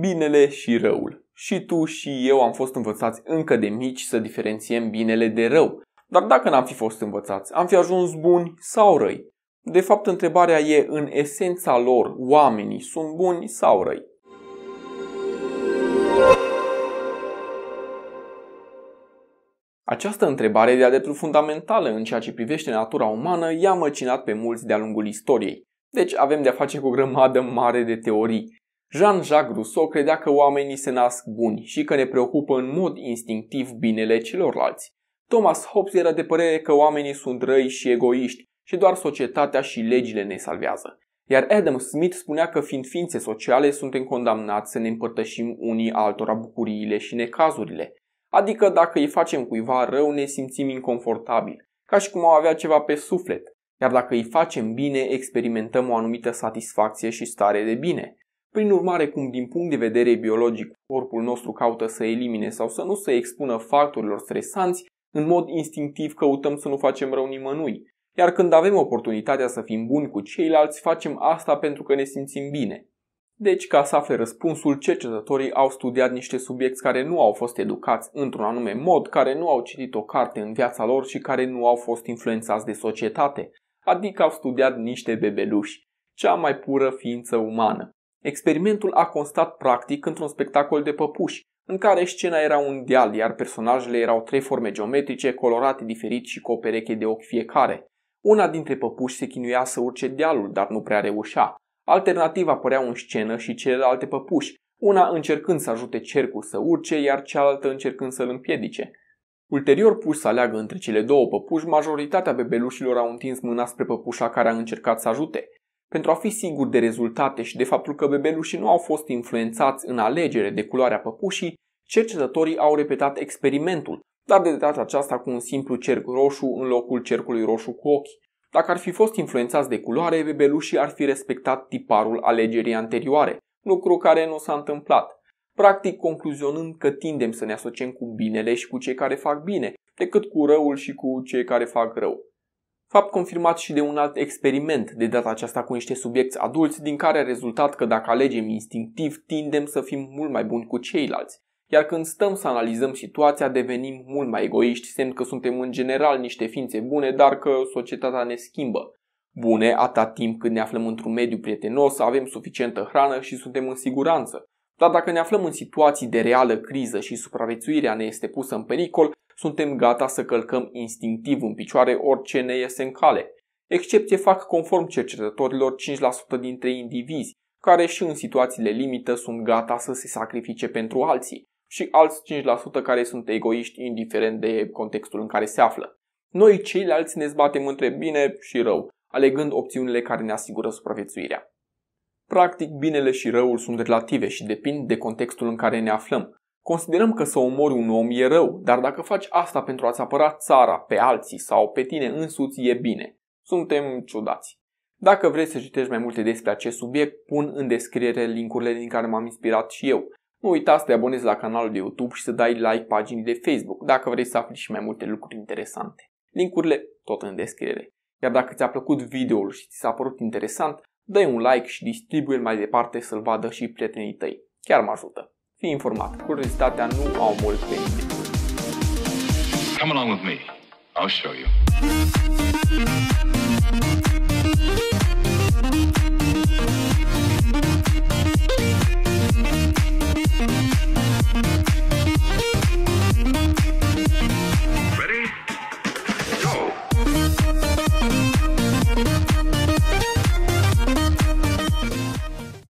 binele și răul. Și tu și eu am fost învățați încă de mici să diferențiem binele de rău. Dar dacă n-am fi fost învățați, am fi ajuns buni sau răi? De fapt, întrebarea e, în esența lor, oamenii sunt buni sau răi? Această întrebare de-a dreptul fundamentală în ceea ce privește natura umană i-a măcinat pe mulți de-a lungul istoriei. Deci avem de-a face cu o grămadă mare de teorii. Jean-Jacques Rousseau credea că oamenii se nasc buni și că ne preocupă în mod instinctiv binele celorlalți. Thomas Hobbes era de părere că oamenii sunt răi și egoiști și doar societatea și legile ne salvează. Iar Adam Smith spunea că fiind ființe sociale suntem condamnați să ne împărtășim unii altora bucuriile și necazurile. Adică dacă îi facem cuiva rău ne simțim inconfortabil, ca și cum au avea ceva pe suflet. Iar dacă îi facem bine experimentăm o anumită satisfacție și stare de bine. Prin urmare, cum din punct de vedere biologic corpul nostru caută să elimine sau să nu se expună factorilor stresanți, în mod instinctiv căutăm să nu facem rău nimănui. Iar când avem oportunitatea să fim buni cu ceilalți, facem asta pentru că ne simțim bine. Deci, ca să afle răspunsul, cercetătorii au studiat niște subiecti care nu au fost educați într-un anume mod, care nu au citit o carte în viața lor și care nu au fost influențați de societate. Adică au studiat niște bebeluși, cea mai pură ființă umană. Experimentul a constat practic într-un spectacol de păpuși, în care scena era un deal, iar personajele erau trei forme geometrice, colorate diferit și cu o pereche de ochi fiecare. Una dintre păpuși se chinuia să urce dealul, dar nu prea reușea. Alternativ apăreau în scenă și celelalte păpuși, una încercând să ajute cercul să urce, iar cealaltă încercând să-l împiedice. Ulterior pus să aleagă între cele două păpuși, majoritatea bebelușilor au întins mâna spre păpușa care a încercat să ajute. Pentru a fi sigur de rezultate și de faptul că bebelușii nu au fost influențați în alegere de culoarea păpușii, cercetătorii au repetat experimentul, dar de data aceasta cu un simplu cerc roșu în locul cercului roșu cu ochi. Dacă ar fi fost influențați de culoare, bebelușii ar fi respectat tiparul alegerii anterioare, lucru care nu s-a întâmplat. Practic, concluzionând că tindem să ne asociem cu binele și cu cei care fac bine, decât cu răul și cu cei care fac rău. Fapt confirmat și de un alt experiment, de data aceasta cu niște subiecti adulți, din care a rezultat că dacă alegem instinctiv, tindem să fim mult mai buni cu ceilalți. Iar când stăm să analizăm situația, devenim mult mai egoiști, semn că suntem în general niște ființe bune, dar că societatea ne schimbă. Bune atât timp când ne aflăm într-un mediu prietenos, avem suficientă hrană și suntem în siguranță. Dar dacă ne aflăm în situații de reală criză și supraviețuirea ne este pusă în pericol, suntem gata să călcăm instinctiv în picioare orice ne iese în cale. Excepție fac conform cercetătorilor 5% dintre indivizi, care și în situațiile limită sunt gata să se sacrifice pentru alții și alți 5% care sunt egoiști indiferent de contextul în care se află. Noi ceilalți ne zbatem între bine și rău, alegând opțiunile care ne asigură supraviețuirea. Practic, binele și răul sunt relative și depind de contextul în care ne aflăm. Considerăm că să omori un om e rău, dar dacă faci asta pentru a-ți apăra țara, pe alții sau pe tine însuți, e bine. Suntem ciudați. Dacă vrei să citești mai multe despre acest subiect, pun în descriere linkurile din care m-am inspirat și eu. Nu uita să te abonezi la canalul de YouTube și să dai like paginii de Facebook dacă vrei să afli și mai multe lucruri interesante. Linkurile tot în descriere. Iar dacă ți-a plăcut videoul și ți s-a părut interesant, Dă-i un like și distribuie mai departe să-l vadă și prietenii tăi. Chiar mă ajută. Fii informat, curiozitatea nu au mult pe nimeni. Come along with me. I'll show you.